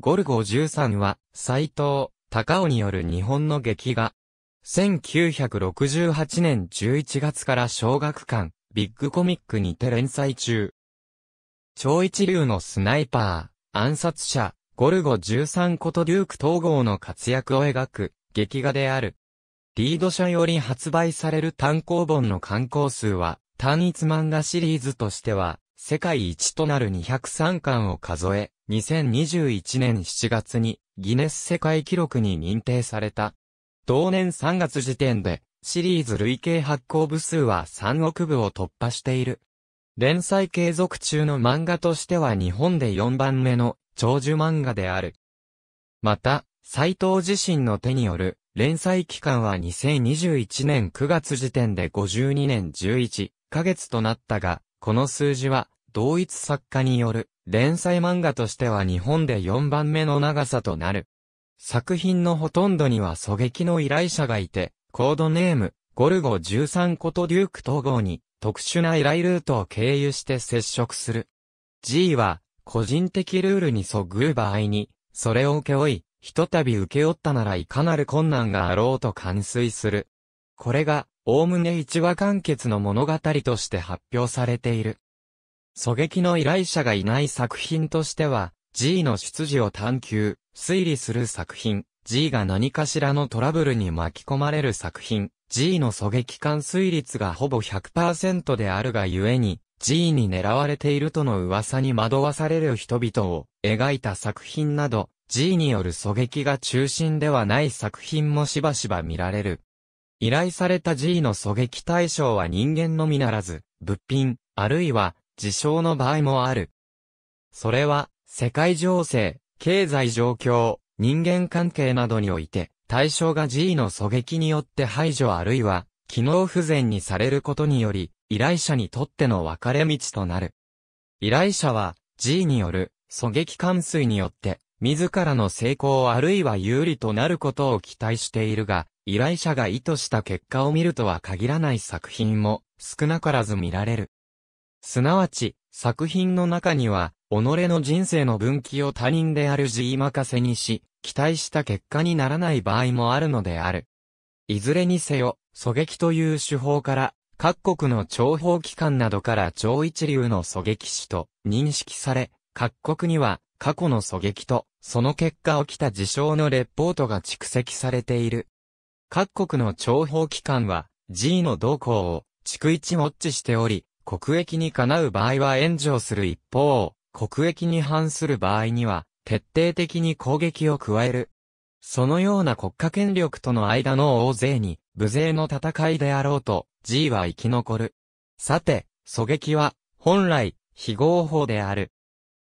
ゴルゴ13は、斎藤、高尾による日本の劇画。1968年11月から小学館、ビッグコミックにて連載中。超一流のスナイパー、暗殺者、ゴルゴ13ことデューク統合の活躍を描く、劇画である。リード社より発売される単行本の刊行数は、単一漫画シリーズとしては、世界一となる203巻を数え、2021年7月にギネス世界記録に認定された。同年3月時点でシリーズ累計発行部数は3億部を突破している。連載継続中の漫画としては日本で4番目の長寿漫画である。また、斎藤自身の手による連載期間は2021年9月時点で52年11ヶ月となったが、この数字は同一作家による連載漫画としては日本で4番目の長さとなる。作品のほとんどには狙撃の依頼者がいて、コードネーム、ゴルゴ13ことデューク統合に、特殊な依頼ルートを経由して接触する。G は、個人的ルールにそぐう場合に、それを受け負い、ひとたび受け負ったならいかなる困難があろうと完遂する。これが、おおむね一話完結の物語として発表されている。狙撃の依頼者がいない作品としては、G の出自を探求、推理する作品、G が何かしらのトラブルに巻き込まれる作品、G の狙撃感推率がほぼ100%であるがゆえに、G に狙われているとの噂に惑わされる人々を描いた作品など、G による狙撃が中心ではない作品もしばしば見られる。依頼された G の狙撃対象は人間のみならず、物品、あるいは事象の場合もある。それは、世界情勢、経済状況、人間関係などにおいて、対象が G の狙撃によって排除あるいは、機能不全にされることにより、依頼者にとっての分かれ道となる。依頼者は、G による狙撃関水によって、自らの成功あるいは有利となることを期待しているが、依頼者が意図した結果を見るとは限らない作品も少なからず見られる。すなわち、作品の中には、己の人生の分岐を他人である自意任せにし、期待した結果にならない場合もあるのである。いずれにせよ、狙撃という手法から、各国の諜報機関などから超一流の狙撃手と認識され、各国には過去の狙撃と、その結果起きた事象のレポートが蓄積されている。各国の諜報機関は、G の動向を、逐一ウォッチしており、国益にかなう場合は援助をする一方、国益に反する場合には、徹底的に攻撃を加える。そのような国家権力との間の大勢に、無勢の戦いであろうと、G は生き残る。さて、狙撃は、本来、非合法である。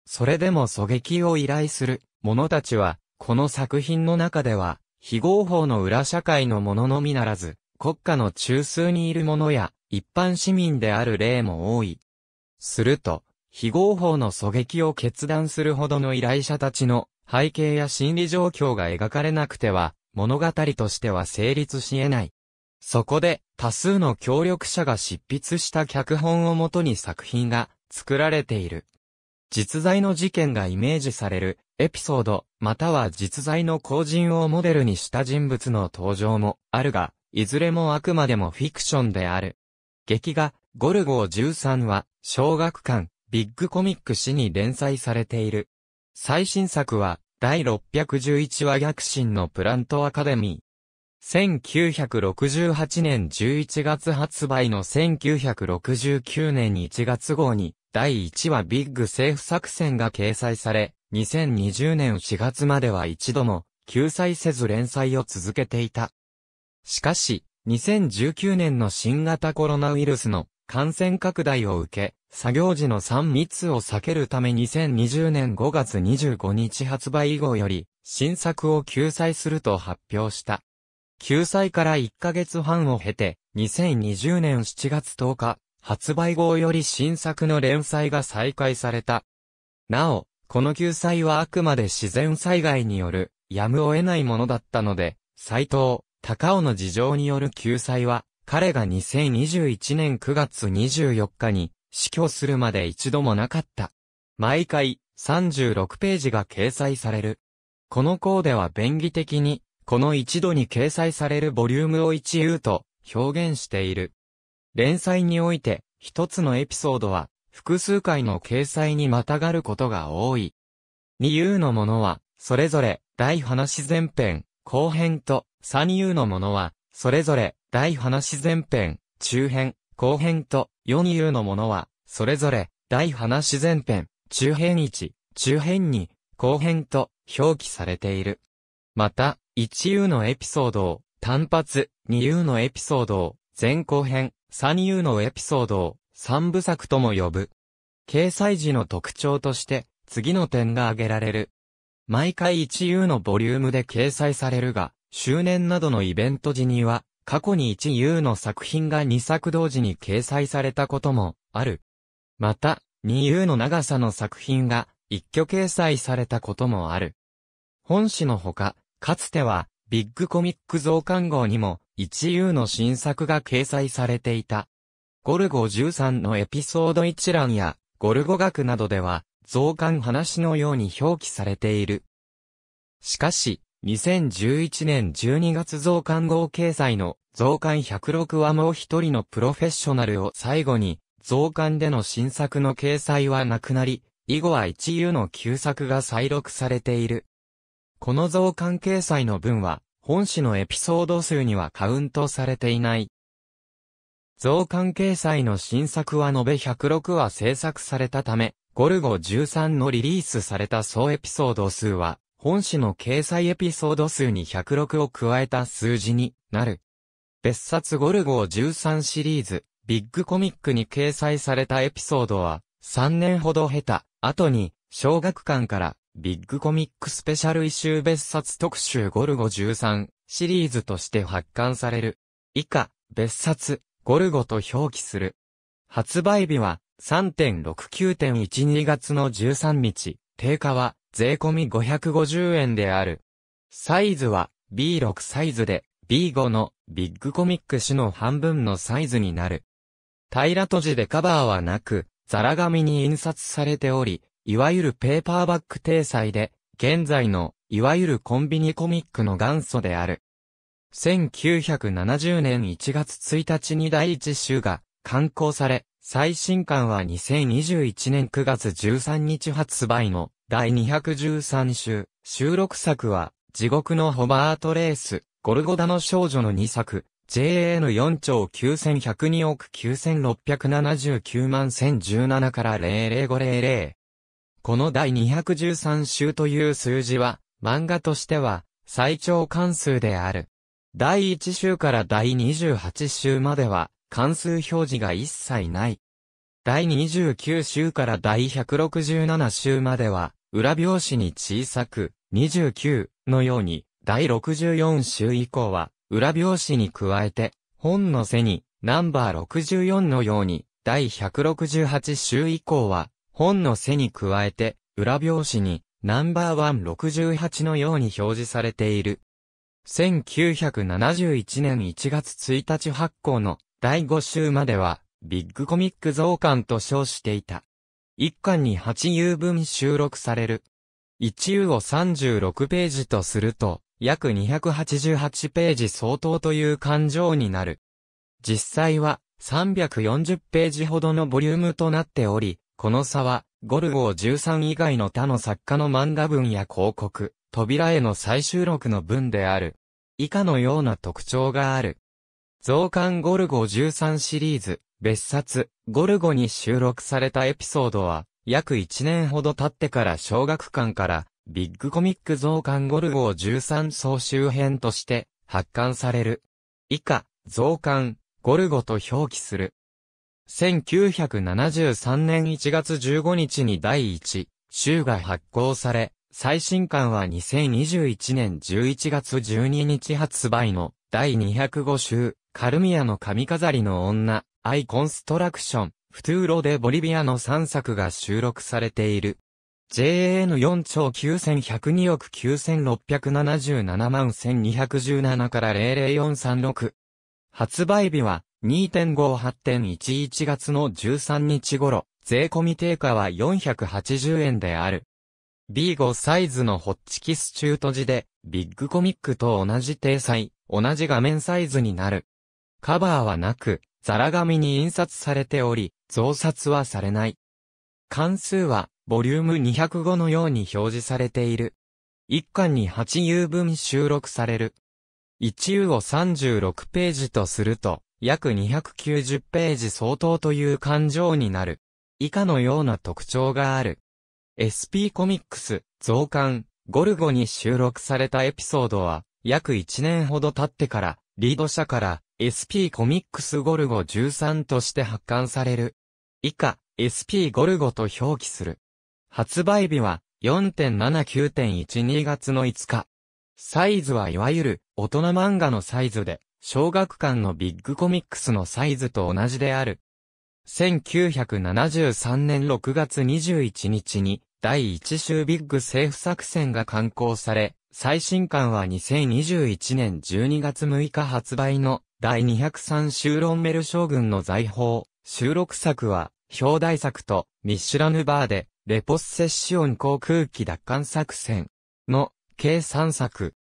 それでも狙撃を依頼する者たちは、この作品の中では、非合法の裏社会の者のみならず、国家の中枢にいる者や、一般市民である例も多い。すると、非合法の狙撃を決断するほどの依頼者たちの背景や心理状況が描かれなくては、物語としては成立し得ない。そこで、多数の協力者が執筆した脚本をもとに作品が作られている。実在の事件がイメージされるエピソード、または実在の後人をモデルにした人物の登場もあるが、いずれもあくまでもフィクションである。劇画、ゴルゴー13は、小学館、ビッグコミック誌に連載されている。最新作は、第611話逆進のプラントアカデミー。1968年11月発売の1969年1月号に、第1話ビッグ政府作戦が掲載され、2020年4月までは一度も、救済せず連載を続けていた。しかし、2019年の新型コロナウイルスの感染拡大を受け、作業時の3密を避けるため2020年5月25日発売以後より、新作を救済すると発表した。救済から1ヶ月半を経て、2020年7月10日、発売後より新作の連載が再開された。なお、この救済はあくまで自然災害による、やむを得ないものだったので、斎藤、高尾の事情による救済は、彼が2021年9月24日に死去するまで一度もなかった。毎回36ページが掲載される。この項では便宜的に、この一度に掲載されるボリュームを一 u と表現している。連載において、一つのエピソードは、複数回の掲載にまたがることが多い。二 u のものは、それぞれ、大話前編、後編と三遊のものは、それぞれ、大話前編、中編、後編と四遊のものは、それぞれ、大話前編、中編一、中編二、後編と表記されている。また、一遊のエピソードを単発、二遊のエピソードを前後編、三遊のエピソードを三部作とも呼ぶ。掲載時の特徴として、次の点が挙げられる。毎回一優のボリュームで掲載されるが、周年などのイベント時には、過去に一優の作品が2作同時に掲載されたこともある。また、二優の長さの作品が一挙掲載されたこともある。本誌のほか、かつては、ビッグコミック増刊号にも、一優の新作が掲載されていた。ゴルゴ13のエピソード一覧や、ゴルゴ学などでは、増刊話のように表記されている。しかし、2011年12月増刊号掲載の増刊106はもう一人のプロフェッショナルを最後に、増刊での新作の掲載はなくなり、以後は一流の旧作が再録されている。この増刊掲載の文は、本誌のエピソード数にはカウントされていない。増刊掲載の新作は延べ106話制作されたため、ゴルゴ13のリリースされた総エピソード数は、本誌の掲載エピソード数に106を加えた数字になる。別冊ゴルゴ13シリーズ、ビッグコミックに掲載されたエピソードは、3年ほど経た後に、小学館からビッグコミックスペシャル一周別冊特集ゴルゴ13シリーズとして発刊される。以下、別冊、ゴルゴと表記する。発売日は3.69.12月の13日、定価は税込み550円である。サイズは B6 サイズで B5 のビッグコミック紙の半分のサイズになる。平とじでカバーはなく、ザラ紙に印刷されており、いわゆるペーパーバック定裁で、現在の、いわゆるコンビニコミックの元祖である。1970年1月1日に第一集が刊行され、最新刊は2021年9月13日発売の第213週。収録作は、地獄のホバートレース、ゴルゴダの少女の2作、JAN4 兆9102億9679万1017から00500。この第213週という数字は、漫画としては、最長関数である。第1週から第28週までは、関数表示が一切ない。第29週から第167週までは、裏表紙に小さく、29のように、第64週以降は、裏表紙に加えて、本の背に、ナンバー64のように、第168週以降は、本の背に加えて、裏表紙に、ナンバー168のように表示されている。1971年1月1日発行の第5週までは、ビッグコミック増刊と称していた。1巻に8遊分収録される。1遊を36ページとすると、約288ページ相当という感情になる。実際は340ページほどのボリュームとなっており、この差は、ゴルゴー13以外の他の作家の漫画文や広告、扉への再収録の文である。以下のような特徴がある。増刊ゴルゴ13シリーズ、別冊、ゴルゴに収録されたエピソードは、約1年ほど経ってから小学館から、ビッグコミック増刊ゴルゴ13総集編として、発刊される。以下、増刊、ゴルゴと表記する。1973年1月15日に第1週が発行され、最新刊は2021年11月12日発売の第205週カルミアの髪飾りの女、アイコンストラクション、フトゥーロでボリビアの3作が収録されている。JAN4 兆9102億9677万1217から00436。発売日は2.58.11月の13日頃、税込み定価は480円である。B5 サイズのホッチキス中途時で、ビッグコミックと同じ体裁、同じ画面サイズになる。カバーはなく、ザラ紙に印刷されており、増刷はされない。関数は、ボリューム205のように表示されている。一巻に8遊分収録される。1遊を36ページとすると、約290ページ相当という感情になる。以下のような特徴がある。SP コミックス、増刊、ゴルゴに収録されたエピソードは、約1年ほど経ってから、リード社から SP コミックスゴルゴ13として発刊される。以下、SP ゴルゴと表記する。発売日は4.79.12月の5日。サイズはいわゆる大人漫画のサイズで、小学館のビッグコミックスのサイズと同じである。1973年6月21日に第1週ビッグ政府作戦が刊行され、最新刊は2021年12月6日発売の第203州ロンメル将軍の財宝、収録作は、表題作と、ミシュラヌバーで、レポスセシオン航空機奪還作戦の、計3作。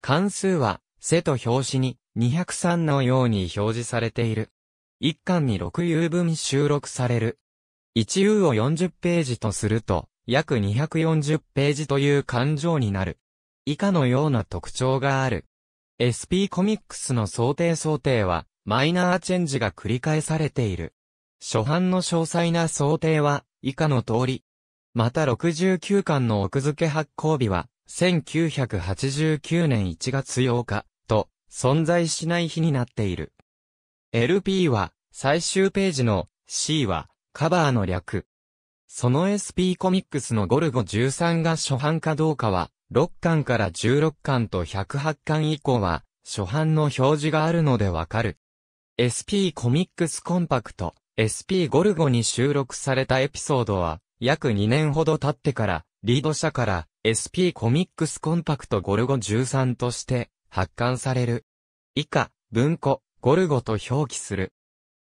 関数は、背と表紙に、203のように表示されている。一巻に6遊分収録される。1遊を40ページとすると、約240ページという勘定になる。以下のような特徴がある。SP コミックスの想定想定は、マイナーチェンジが繰り返されている。初版の詳細な想定は、以下の通り。また69巻の奥付け発行日は、1989年1月8日、と、存在しない日になっている。LP は、最終ページの C は、カバーの略。その SP コミックスのゴルゴ13が初版かどうかは、6巻から16巻と108巻以降は、初版の表示があるのでわかる。SP コミックスコンパクト、SP ゴルゴに収録されたエピソードは、約2年ほど経ってから、リード社から SP コミックスコンパクトゴルゴ13として発刊される。以下、文庫、ゴルゴと表記する。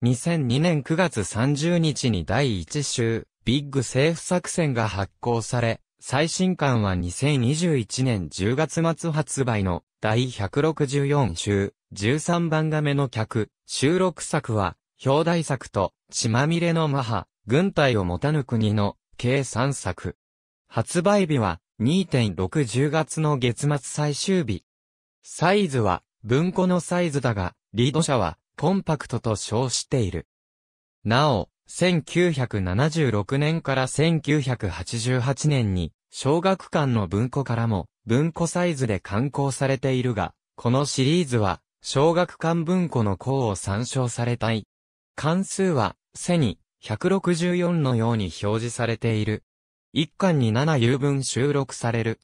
2002年9月30日に第1週、ビッグ政府作戦が発行され、最新刊は2021年10月末発売の第164週13番画目の客、収録作は、表題作と、血まみれのマハ、軍隊を持たぬ国の、計3作。発売日は、2.60月の月末最終日。サイズは、文庫のサイズだが、リード社は、コンパクトと称している。なお、1976年から1988年に、小学館の文庫からも文庫サイズで刊行されているが、このシリーズは小学館文庫の項を参照されたい。関数は、背に164のように表示されている。1巻に7遊分収録される。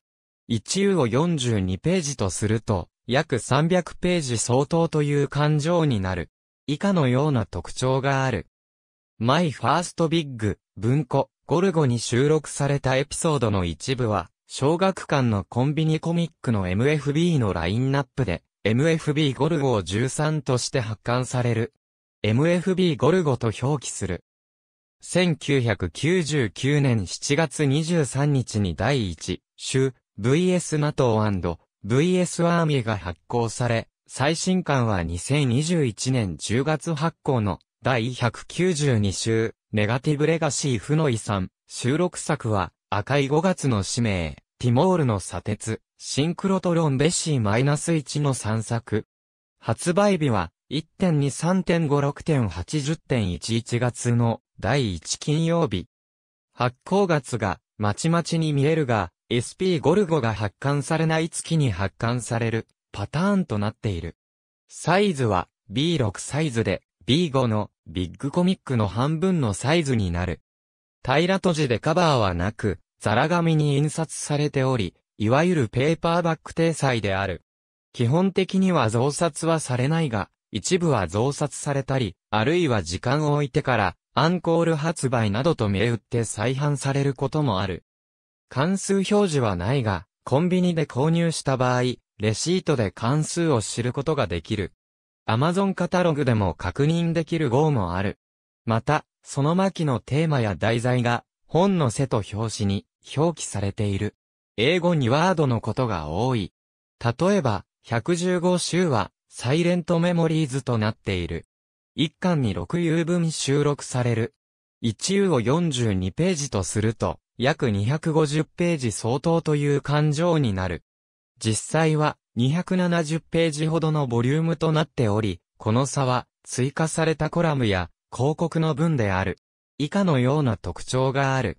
一遊を42ページとすると、約300ページ相当という感情になる。以下のような特徴がある。マイファーストビッグ、文庫、ゴルゴに収録されたエピソードの一部は、小学館のコンビニコミックの MFB のラインナップで、MFB ゴルゴを13として発刊される。MFB ゴルゴと表記する。1999年7月23日に第1週 VS NATO VS アーミーが発行され、最新刊は2021年10月発行の第192週、ネガティブレガシー負の遺産、収録作は、赤い5月の使命、ティモールの砂鉄、シンクロトロンベシー -1 の3作。発売日は、1.23.56.80.11月の第1金曜日。発行月が、まちまちに見えるが、SP ゴルゴが発刊されない月に発刊されるパターンとなっている。サイズは B6 サイズで B5 のビッグコミックの半分のサイズになる。平とじでカバーはなく、ザラ紙に印刷されており、いわゆるペーパーバック体裁である。基本的には増刷はされないが、一部は増刷されたり、あるいは時間を置いてから、アンコール発売などと銘打って再販されることもある。関数表示はないが、コンビニで購入した場合、レシートで関数を知ることができる。Amazon カタログでも確認できる号もある。また、その巻のテーマや題材が、本の背と表紙に表記されている。英語にワードのことが多い。例えば、115週は、サイレントメモリーズとなっている。1巻に6遊分収録される。1遊を42ページとすると、約250ページ相当という感情になる。実際は、270ページほどのボリュームとなっており、この差は追加されたコラムや広告の文である。以下のような特徴がある。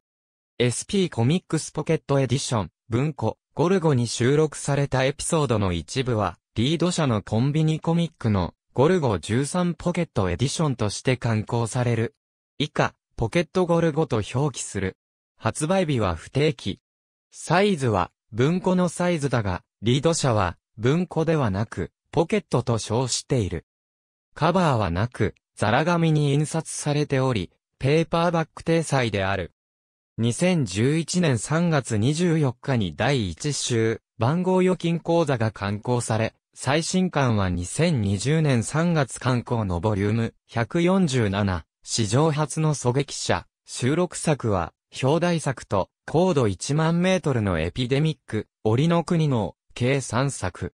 SP コミックスポケットエディション、文庫、ゴルゴに収録されたエピソードの一部は、リード社のコンビニコミックのゴルゴ13ポケットエディションとして刊行される。以下、ポケットゴルゴと表記する。発売日は不定期。サイズは、文庫のサイズだが、リード社は、文庫ではなく、ポケットと称している。カバーはなく、ザラ紙に印刷されており、ペーパーバック体裁である。2011年3月24日に第1週、番号預金口座が刊行され、最新刊は2020年3月刊行のボリューム147、史上初の狙撃者、収録作は、表題作と、高度1万メートルのエピデミック、檻の国の計3作。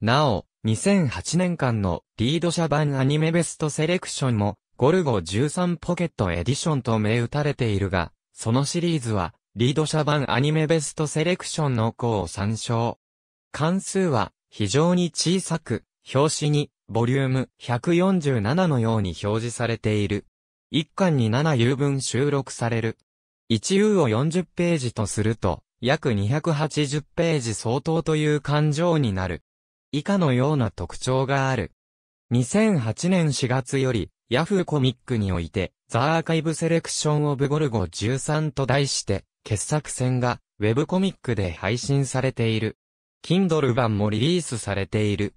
なお、2008年間のリード社版アニメベストセレクションも、ゴルゴ13ポケットエディションと銘打たれているが、そのシリーズは、リード社版アニメベストセレクションの項を参照。関数は、非常に小さく、表紙に、ボリューム147のように表示されている。1巻に7優分収録される。1優を40ページとすると、約280ページ相当という感情になる。以下のような特徴がある。2008年4月より、ヤフーコミックにおいて、ザ・アーカイブ・セレクション・オブ・ゴルゴ13と題して、傑作選が、ウェブコミックで配信されている。Kindle 版もリリースされている。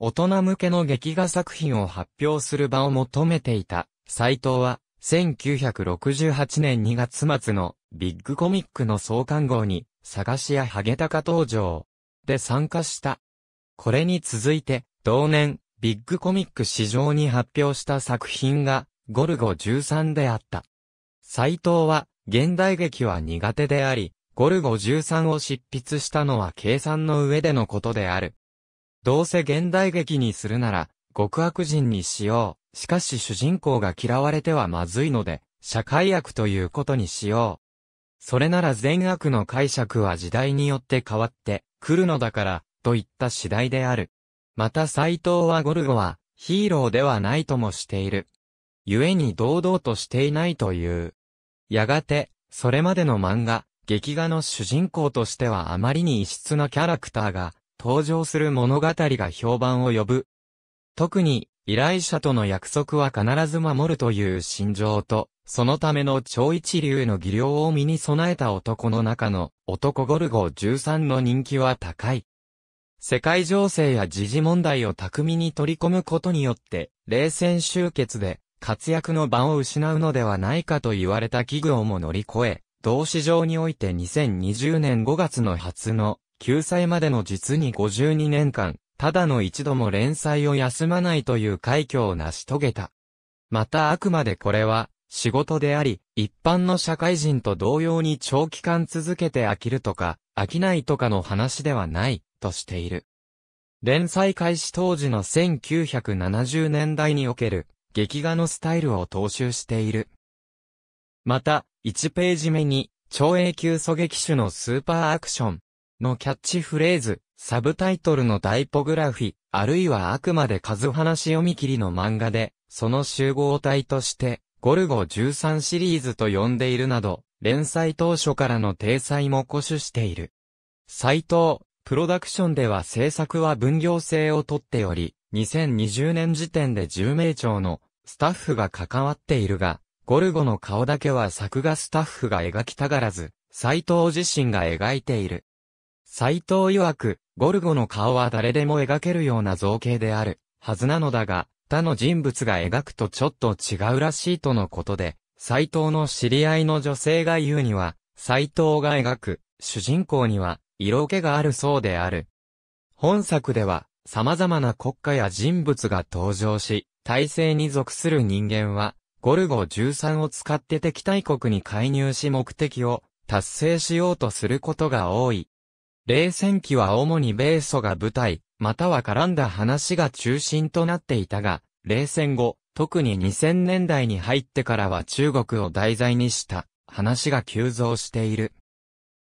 大人向けの劇画作品を発表する場を求めていた、斎藤は、1968年2月末のビッグコミックの創刊号に、探しやハゲタカ登場。で参加した。これに続いて、同年、ビッグコミック市場に発表した作品が、ゴルゴ13であった。斎藤は、現代劇は苦手であり、ゴルゴ13を執筆したのは計算の上でのことである。どうせ現代劇にするなら、極悪人にしよう。しかし主人公が嫌われてはまずいので、社会悪ということにしよう。それなら善悪の解釈は時代によって変わってくるのだから、といった次第である。また斎藤はゴルゴはヒーローではないともしている。故に堂々としていないという。やがて、それまでの漫画、劇画の主人公としてはあまりに異質なキャラクターが登場する物語が評判を呼ぶ。特に依頼者との約束は必ず守るという心情と、そのための超一流の技量を身に備えた男の中の男ゴルゴ13の人気は高い。世界情勢や時事問題を巧みに取り込むことによって、冷戦終結で活躍の場を失うのではないかと言われた企業も乗り越え、同市場において2020年5月の初の救済までの実に52年間、ただの一度も連載を休まないという快挙を成し遂げた。またあくまでこれは、仕事であり、一般の社会人と同様に長期間続けて飽きるとか、飽きないとかの話ではない、としている。連載開始当時の1970年代における、劇画のスタイルを踏襲している。また、1ページ目に、超永久狙撃手のスーパーアクションのキャッチフレーズ、サブタイトルのダイポグラフィ、あるいはあくまで数話読み切りの漫画で、その集合体として、ゴルゴ13シリーズと呼んでいるなど、連載当初からの体裁も固守している。斎藤、プロダクションでは制作は分業制をとっており、2020年時点で10名長のスタッフが関わっているが、ゴルゴの顔だけは作画スタッフが描きたがらず、斎藤自身が描いている。斎藤曰く、ゴルゴの顔は誰でも描けるような造形である、はずなのだが、他の人物が描くとちょっと違うらしいとのことで、斎藤の知り合いの女性が言うには、斎藤が描く、主人公には、色気があるそうである。本作では、様々な国家や人物が登場し、体制に属する人間は、ゴルゴ13を使って敵対国に介入し目的を達成しようとすることが多い。冷戦期は主に米ソが舞台、または絡んだ話が中心となっていたが、冷戦後、特に2000年代に入ってからは中国を題材にした話が急増している。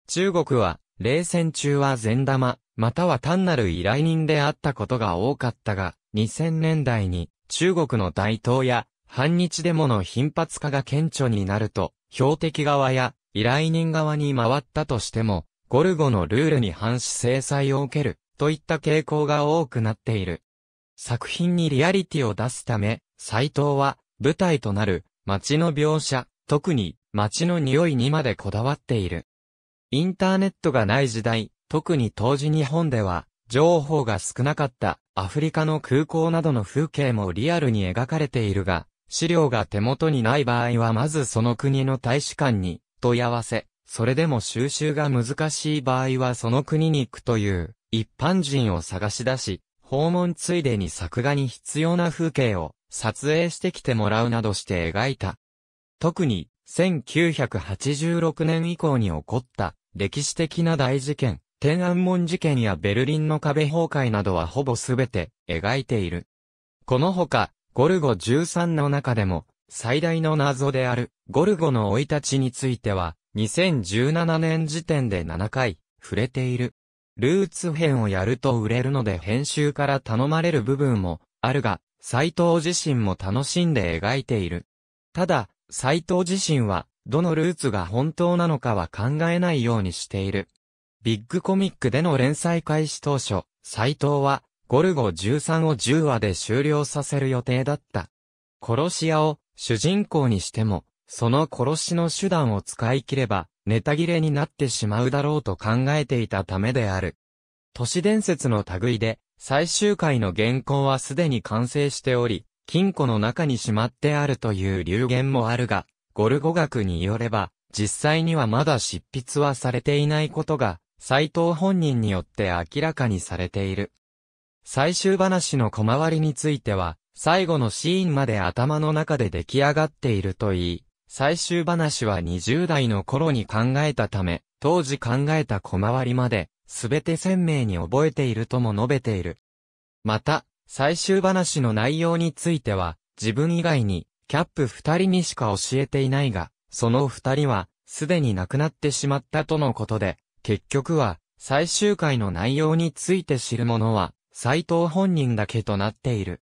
中国は、冷戦中は善玉、または単なる依頼人であったことが多かったが、2000年代に中国の大東や反日デモの頻発化が顕著になると、標的側や依頼人側に回ったとしても、ゴルゴのルールに反し制裁を受ける、といった傾向が多くなっている。作品にリアリティを出すため、斎藤は、舞台となる、街の描写、特に、街の匂いにまでこだわっている。インターネットがない時代、特に当時日本では、情報が少なかったアフリカの空港などの風景もリアルに描かれているが、資料が手元にない場合はまずその国の大使館に問い合わせ、それでも収集が難しい場合はその国に行くという一般人を探し出し、訪問ついでに作画に必要な風景を撮影してきてもらうなどして描いた。特に1986年以降に起こった歴史的な大事件、天安門事件やベルリンの壁崩壊などはほぼすべて描いている。このほか、ゴルゴ13の中でも最大の謎であるゴルゴの生い立ちについては2017年時点で7回、触れている。ルーツ編をやると売れるので編集から頼まれる部分もあるが、斎藤自身も楽しんで描いている。ただ、斎藤自身は、どのルーツが本当なのかは考えないようにしている。ビッグコミックでの連載開始当初、斎藤は、ゴルゴ13を10話で終了させる予定だった。殺し屋を主人公にしても、その殺しの手段を使い切れば、ネタ切れになってしまうだろうと考えていたためである。都市伝説の類で、最終回の原稿はすでに完成しており、金庫の中にしまってあるという流言もあるが、ゴルゴ学によれば、実際にはまだ執筆はされていないことが、斎藤本人によって明らかにされている。最終話の小回りについては、最後のシーンまで頭の中で出来上がっているといい、最終話は20代の頃に考えたため、当時考えた小回りまで、すべて鮮明に覚えているとも述べている。また、最終話の内容については、自分以外に、キャップ二人にしか教えていないが、その二人は、すでに亡くなってしまったとのことで、結局は、最終回の内容について知る者は、斎藤本人だけとなっている。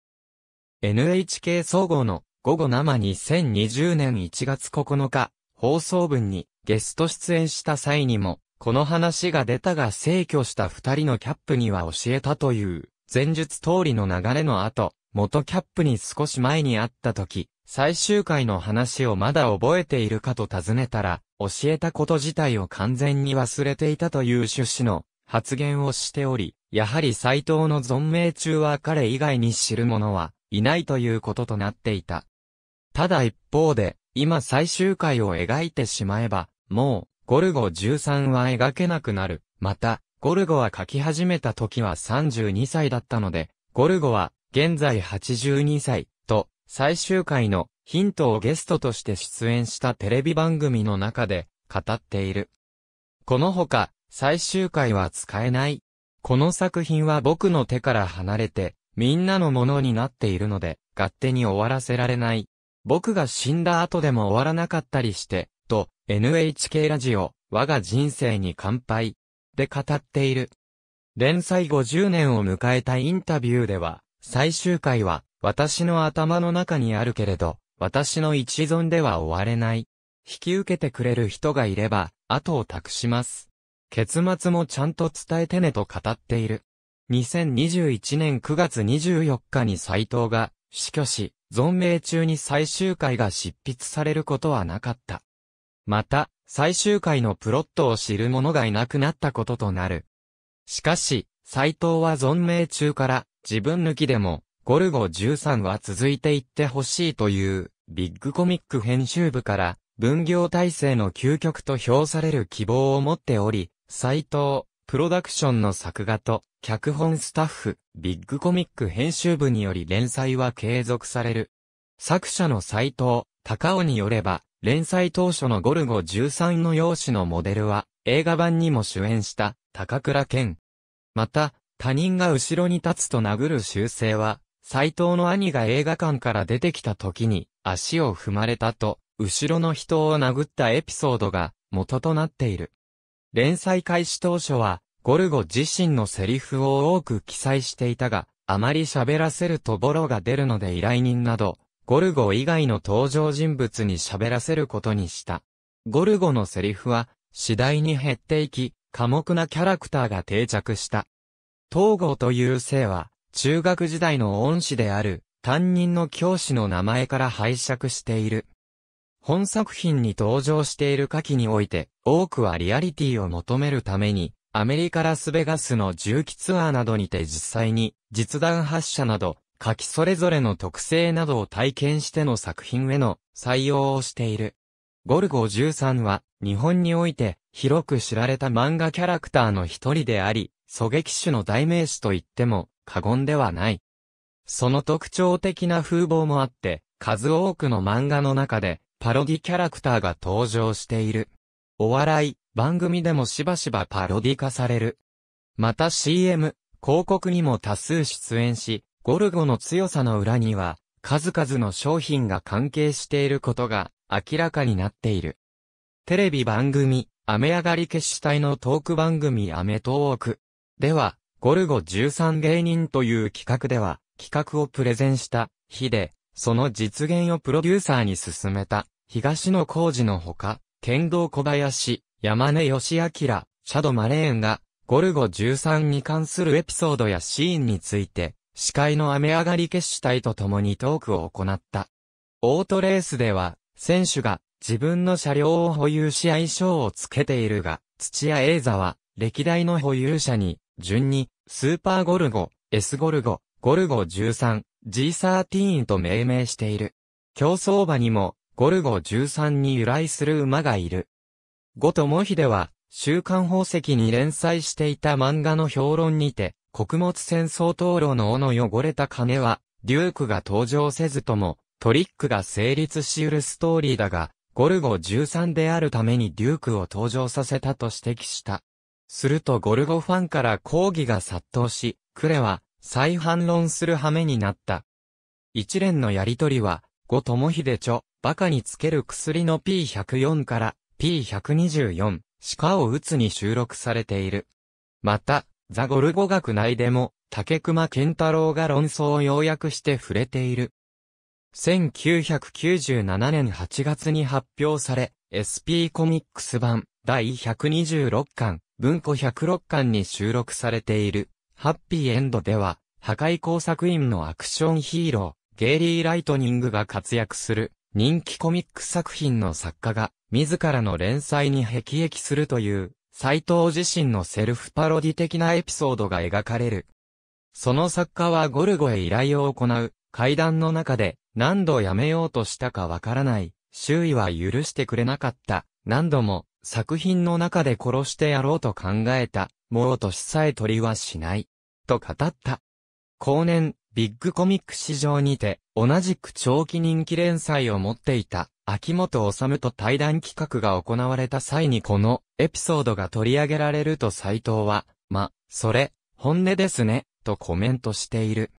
NHK 総合の午後生2020年1月9日、放送分にゲスト出演した際にも、この話が出たが逝去した二人のキャップには教えたという、前述通りの流れの後、元キャップに少し前に会った時、最終回の話をまだ覚えているかと尋ねたら、教えたこと自体を完全に忘れていたという趣旨の発言をしており、やはり斎藤の存命中は彼以外に知る者はいないということとなっていた。ただ一方で、今最終回を描いてしまえば、もう、ゴルゴ13は描けなくなる。また、ゴルゴは描き始めた時は32歳だったので、ゴルゴは、現在82歳、と、最終回のヒントをゲストとして出演したテレビ番組の中で、語っている。このほか、最終回は使えない。この作品は僕の手から離れて、みんなのものになっているので、勝手に終わらせられない。僕が死んだ後でも終わらなかったりして、と、NHK ラジオ、我が人生に乾杯、で語っている。連載50年を迎えたインタビューでは、最終回は、私の頭の中にあるけれど、私の一存では終われない。引き受けてくれる人がいれば、後を託します。結末もちゃんと伝えてねと語っている。2021年9月24日に斎藤が死去し、存命中に最終回が執筆されることはなかった。また、最終回のプロットを知る者がいなくなったこととなる。しかし、斎藤は存命中から自分抜きでもゴルゴ13は続いていってほしいというビッグコミック編集部から分業体制の究極と評される希望を持っており、斎藤、プロダクションの作画と脚本スタッフ、ビッグコミック編集部により連載は継続される。作者の斎藤、高尾によれば、連載当初のゴルゴ13の容姿のモデルは、映画版にも主演した、高倉健。また、他人が後ろに立つと殴る習性は、斎藤の兄が映画館から出てきた時に、足を踏まれたと、後ろの人を殴ったエピソードが、元となっている。連載開始当初は、ゴルゴ自身のセリフを多く記載していたが、あまり喋らせるとボロが出るので依頼人など、ゴルゴ以外の登場人物に喋らせることにした。ゴルゴのセリフは、次第に減っていき、寡黙なキャラクターが定着した。東郷という姓は、中学時代の恩師である、担任の教師の名前から拝借している。本作品に登場している下記において、多くはリアリティを求めるために、アメリカラスベガスの重機ツアーなどにて実際に実弾発射など、書きそれぞれの特性などを体験しての作品への採用をしている。ゴルゴ13は日本において広く知られた漫画キャラクターの一人であり、狙撃手の代名詞と言っても過言ではない。その特徴的な風貌もあって、数多くの漫画の中でパロディキャラクターが登場している。お笑い、番組でもしばしばパロディ化される。また CM、広告にも多数出演し、ゴルゴの強さの裏には、数々の商品が関係していることが明らかになっている。テレビ番組、雨上がり決死隊のトーク番組アメトーク。では、ゴルゴ13芸人という企画では、企画をプレゼンした日で、その実現をプロデューサーに進めた、東野幸治のほか、剣道小林、山根義明、シャドマレーンが、ゴルゴ13に関するエピソードやシーンについて、司会の雨上がり決死隊と共にトークを行った。オートレースでは、選手が自分の車両を保有し愛称をつけているが、土屋英座は、歴代の保有者に、順に、スーパーゴルゴ、S ゴルゴ、ゴルゴ13、G13 と命名している。競走馬にも、ゴルゴ13に由来する馬がいる。後智秀は、週刊宝石に連載していた漫画の評論にて、穀物戦争灯籠の尾の汚れた金は、デュークが登場せずとも、トリックが成立し得るストーリーだが、ゴルゴ13であるためにデュークを登場させたと指摘した。するとゴルゴファンから抗議が殺到し、クレは再反論する羽目になった。一連のやりとりは、後デ秀著、バカにつける薬の P104 から P124、鹿を打つに収録されている。また、ザ・ゴルゴ学内でも、竹熊健太郎が論争を要約して触れている。1997年8月に発表され、SP コミックス版第126巻、文庫106巻に収録されている、ハッピーエンドでは、破壊工作員のアクションヒーロー、ゲイリー・ライトニングが活躍する、人気コミック作品の作家が、自らの連載に辟易するという、斎藤自身のセルフパロディ的なエピソードが描かれる。その作家はゴルゴへ依頼を行う、階段の中で、何度やめようとしたかわからない、周囲は許してくれなかった、何度も、作品の中で殺してやろうと考えた、もう年さえ取りはしない、と語った。後年、ビッグコミック市場にて、同じく長期人気連載を持っていた、秋元治と対談企画が行われた際にこのエピソードが取り上げられると斎藤は、ま、それ、本音ですね、とコメントしている。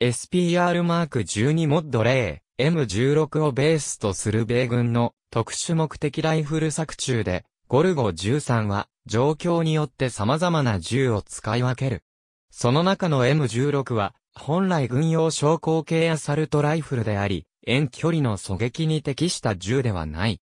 SPR-12 モッド0、M16 をベースとする米軍の特殊目的ライフル作中で、ゴルゴ13は状況によって様々な銃を使い分ける。その中の M16 は本来軍用昇降系アサルトライフルであり、遠距離の狙撃に適した銃ではない。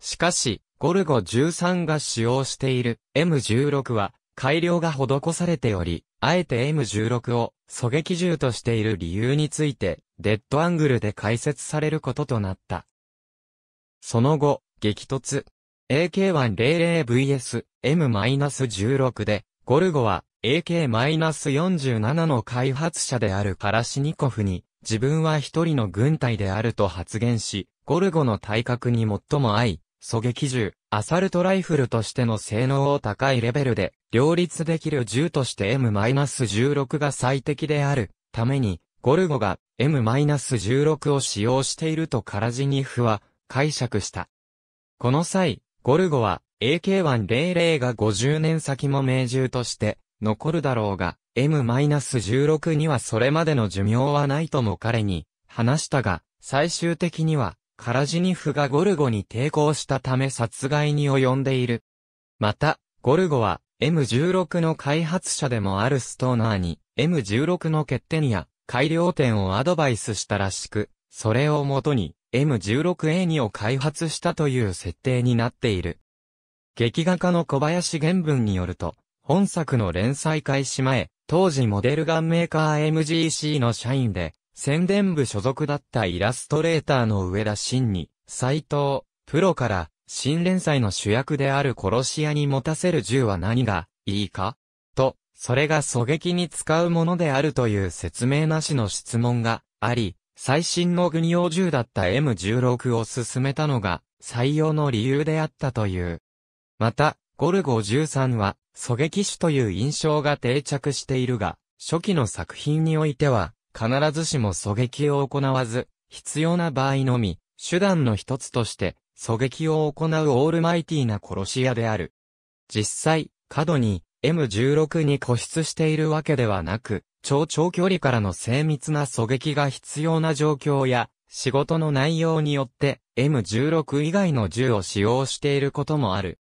しかし、ゴルゴ13が使用している M16 は改良が施されており、あえて M16 を狙撃銃としている理由について、デッドアングルで解説されることとなった。その後、激突。AK100vs M-16 で、ゴルゴは AK-47 の開発者であるカラシニコフに、自分は一人の軍隊であると発言し、ゴルゴの体格に最も合い、狙撃銃、アサルトライフルとしての性能を高いレベルで、両立できる銃として M-16 が最適である、ために、ゴルゴが M-16 を使用しているとカラジニフは解釈した。この際、ゴルゴは AK-100 が50年先も命銃として残るだろうが、M-16 にはそれまでの寿命はないとも彼に話したが、最終的には、カラジニフがゴルゴに抵抗したため殺害に及んでいる。また、ゴルゴは M16 の開発者でもあるストーナーに M16 の欠点や改良点をアドバイスしたらしく、それをもとに M16A2 を開発したという設定になっている。劇画家の小林玄文によると、本作の連載開始前、当時モデルガンメーカー MGC の社員で、宣伝部所属だったイラストレーターの上田真に、斎藤、プロから、新連載の主役である殺し屋に持たせる銃は何が、いいかと、それが狙撃に使うものであるという説明なしの質問があり、最新の軍用銃だった M16 を進めたのが、採用の理由であったという。また、ゴルゴ13は、狙撃手という印象が定着しているが、初期の作品においては、必ずしも狙撃を行わず、必要な場合のみ、手段の一つとして、狙撃を行うオールマイティーな殺し屋である。実際、過度に M16 に固執しているわけではなく、超長距離からの精密な狙撃が必要な状況や、仕事の内容によって M16 以外の銃を使用していることもある。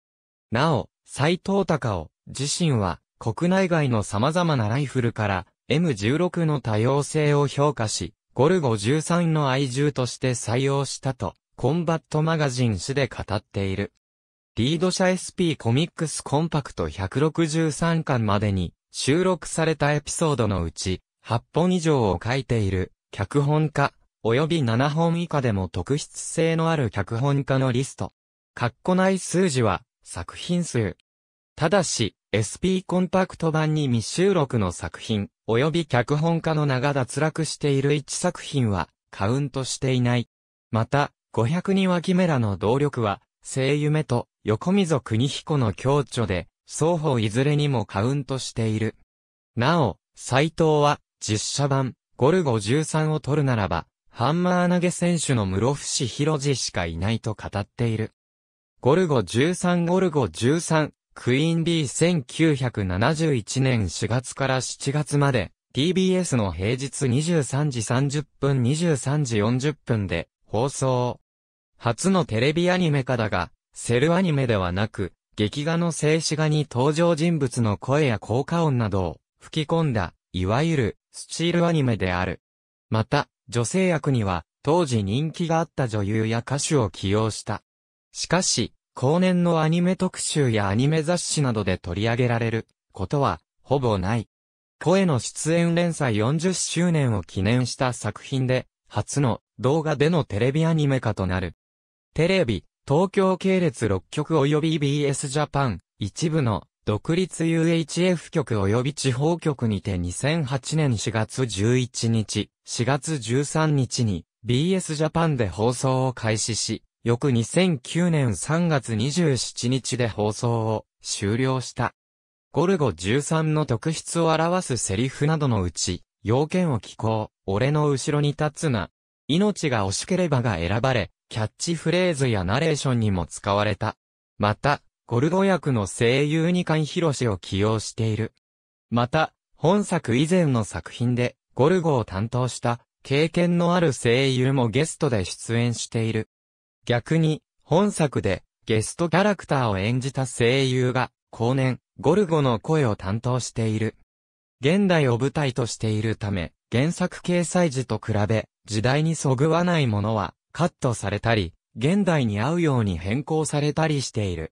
なお、斎藤隆夫自身は国内外の様々なライフルから M16 の多様性を評価し、ゴルゴ13の愛獣として採用したと、コンバットマガジン誌で語っている。リード社 SP コミックスコンパクト163巻までに収録されたエピソードのうち8本以上を書いている脚本家及び7本以下でも特筆性のある脚本家のリスト。括弧内数字は作品数。ただし、SP コンパクト版に未収録の作品、及び脚本家の名が脱落している1作品は、カウントしていない。また、5 0人話キメラの動力は、聖夢と横溝国彦の共著で、双方いずれにもカウントしている。なお、斎藤は、実写版、ゴルゴ13を取るならば、ハンマー投げ選手の室伏博士しかいないと語っている。ゴルゴ13ゴルゴ13クイーン B1971 年4月から7月まで TBS の平日23時30分23時40分で放送。初のテレビアニメ化だが、セルアニメではなく、劇画の静止画に登場人物の声や効果音などを吹き込んだ、いわゆるスチールアニメである。また、女性役には当時人気があった女優や歌手を起用した。しかし、後年のアニメ特集やアニメ雑誌などで取り上げられることはほぼない。声の出演連載40周年を記念した作品で、初の動画でのテレビアニメ化となる。テレビ、東京系列6局及び BS ジャパン、一部の独立 UHF 局及び地方局にて2008年4月11日、4月13日に BS ジャパンで放送を開始し、翌2009年3月27日で放送を終了した。ゴルゴ13の特質を表すセリフなどのうち、要件を聞こう、俺の後ろに立つな。命が惜しければが選ばれ、キャッチフレーズやナレーションにも使われた。また、ゴルゴ役の声優二冠広氏を起用している。また、本作以前の作品で、ゴルゴを担当した、経験のある声優もゲストで出演している。逆に、本作でゲストキャラクターを演じた声優が、後年、ゴルゴの声を担当している。現代を舞台としているため、原作掲載時と比べ、時代にそぐわないものは、カットされたり、現代に合うように変更されたりしている。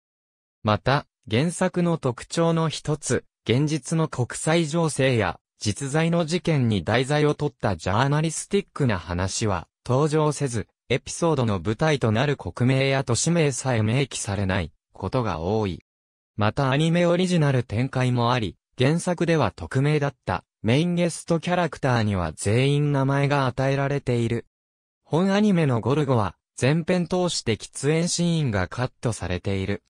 また、原作の特徴の一つ、現実の国際情勢や、実在の事件に題材を取ったジャーナリスティックな話は、登場せず、エピソードの舞台となる国名や都市名さえ明記されないことが多い。またアニメオリジナル展開もあり、原作では匿名だったメインゲストキャラクターには全員名前が与えられている。本アニメのゴルゴは前編通して喫煙シーンがカットされている。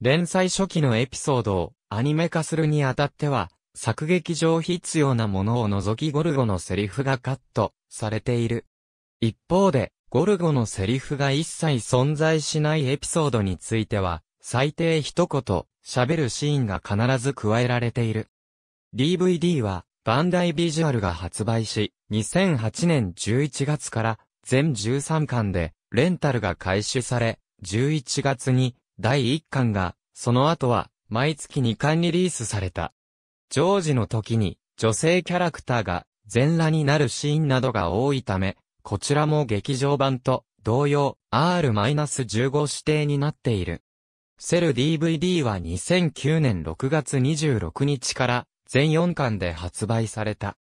連載初期のエピソードをアニメ化するにあたっては、作劇上必要なものを除きゴルゴのセリフがカットされている。一方で、ゴルゴのセリフが一切存在しないエピソードについては、最低一言、喋るシーンが必ず加えられている。DVD は、バンダイビジュアルが発売し、2008年11月から全13巻でレンタルが開始され、11月に第1巻が、その後は毎月2巻リリースされた。ジョージの時に女性キャラクターが全裸になるシーンなどが多いため、こちらも劇場版と同様 R-15 指定になっている。セル DVD は2009年6月26日から全4巻で発売された。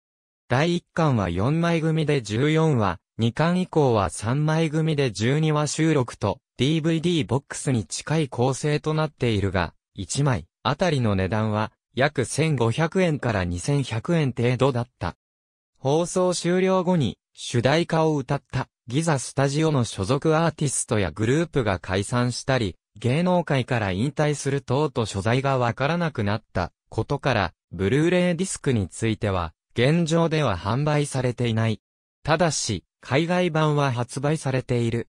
第1巻は4枚組で14話、2巻以降は3枚組で12話収録と DVD ボックスに近い構成となっているが、1枚あたりの値段は約1500円から2100円程度だった。放送終了後に主題歌を歌ったギザスタジオの所属アーティストやグループが解散したり、芸能界から引退する等と所在がわからなくなったことから、ブルーレイディスクについては、現状では販売されていない。ただし、海外版は発売されている。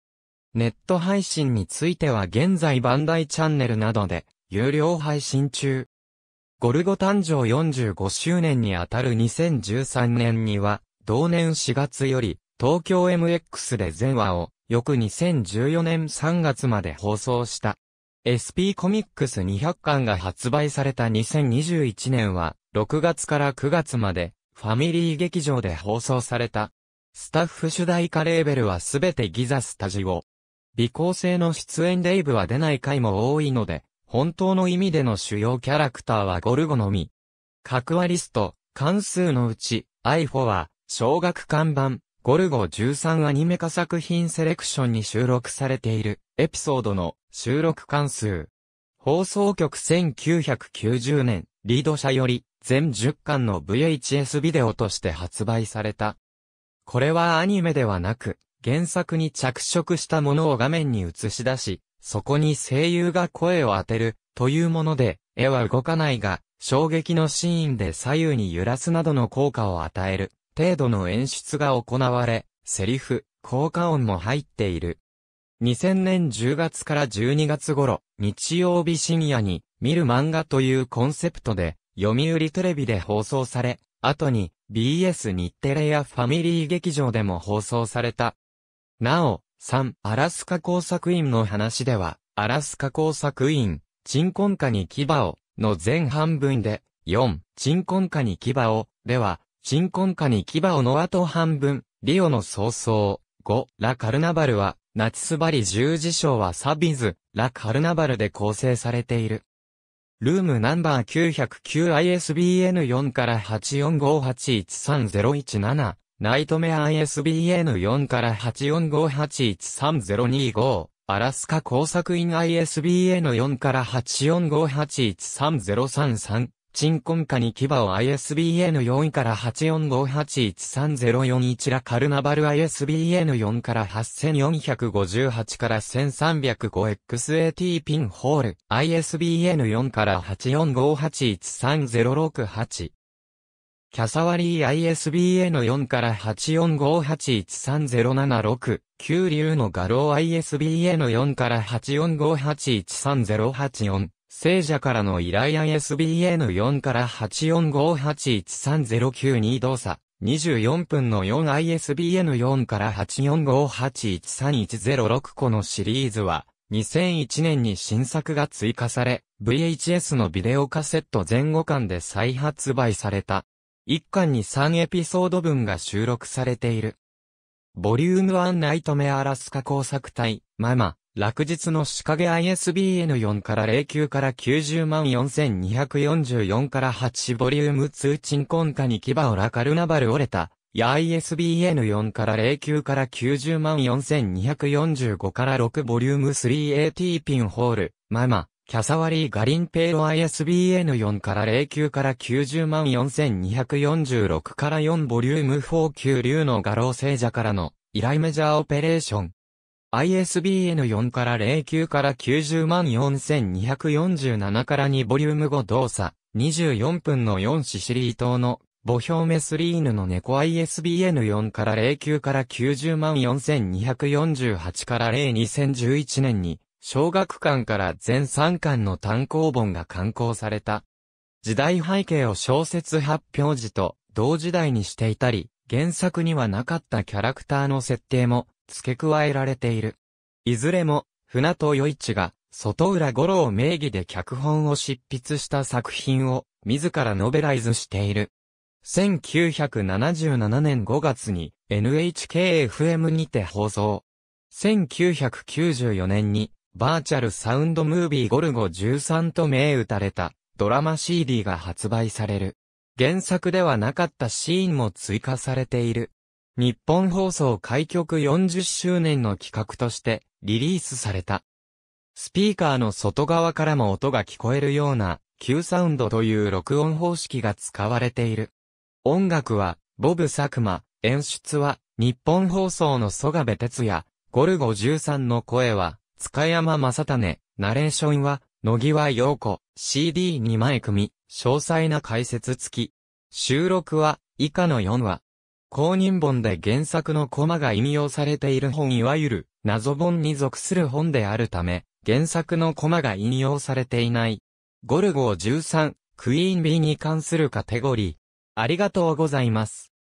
ネット配信については現在バンダイチャンネルなどで、有料配信中。ゴルゴ誕生45周年にあたる2013年には、同年4月より、東京 MX で全話を、翌2014年3月まで放送した。SP コミックス200巻が発売された2021年は、6月から9月まで、ファミリー劇場で放送された。スタッフ主題歌レーベルはすべてギザスタジオ。美構成の出演デイブは出ない回も多いので、本当の意味での主要キャラクターはゴルゴのみ。格話リスト、関数のうち、アイフォは、小学看板、ゴルゴ13アニメ化作品セレクションに収録されているエピソードの収録関数。放送局1990年、リード社より全10巻の VHS ビデオとして発売された。これはアニメではなく、原作に着色したものを画面に映し出し、そこに声優が声を当てるというもので、絵は動かないが、衝撃のシーンで左右に揺らすなどの効果を与える程度の演出が行われ、セリフ、効果音も入っている。2000年10月から12月頃、日曜日深夜に、見る漫画というコンセプトで、読売テレビで放送され、後に BS 日テレやファミリー劇場でも放送された。なお、3、アラスカ工作員の話では、アラスカ工作員、鎮魂家に牙を、の前半分で、4、鎮魂家に牙を、では、新婚家に牙をの後と半分、リオの早々、5、ラカルナバルは、ナチスバリ十字章はサビズ、ラカルナバルで構成されている。ルームナンバー 909ISBN4 から845813017、ナイトメア ISBN4 から845813025、アラスカ工作員 ISBN4 から845813033、鎮魂歌に牙を ISBN4 から84581304ラカルナバル ISBN4 から8458から 1305XAT ピンホール ISBN4 から84581306 8キャサワリー ISBN4 から8458130769、九竜の画廊 ISBN4 から8 4 5 8 1 3 0 8 4聖者からの依頼 ISBN4 から84581309動作。24分の 4ISBN4 から8 4 5 8 1 3 0 6個のシリーズは、2001年に新作が追加され、VHS のビデオカセット前後巻で再発売された。1巻に3エピソード分が収録されている。ボリューム1ナイトメアラスカ工作隊、ママ、落日の仕掛け ISBN4 から09から90万4244から8ボリューム2鎮魂下に牙をラカルナバル折れた。や ISBN4 から09から90万4245から6ボリューム 3AT ピンホール。ママ、キャサワリー・ガリンペイロ ISBN4 から09から90万4246から4ボリューム4級竜の画廊聖者からの依頼メジャーオペレーション。ISBN4 から09から90万4247から2ボリューム5動作、24分の4シシリー島の、ボヒョメスリーヌの猫 ISBN4 から09から90万4248から0 2011年に、小学館から全3巻の単行本が刊行された。時代背景を小説発表時と同時代にしていたり、原作にはなかったキャラクターの設定も付け加えられている。いずれも、船戸与一が、外浦五郎名義で脚本を執筆した作品を、自らノベライズしている。1977年5月に NHKFM にて放送。1994年にバーチャルサウンドムービーゴルゴ13と銘打たれたドラマ CD が発売される。原作ではなかったシーンも追加されている。日本放送開局40周年の企画としてリリースされた。スピーカーの外側からも音が聞こえるような Q サウンドという録音方式が使われている。音楽はボブサクマ、演出は日本放送の曽我部哲也、ゴルゴ13の声は塚山正種、ナレーションは野際陽子、CD2 枚組、詳細な解説付き。収録は以下の4話。公認本で原作のコマが引用されている本いわゆる謎本に属する本であるため、原作のコマが引用されていない。ゴルゴー13、クイーン B に関するカテゴリー。ありがとうございます。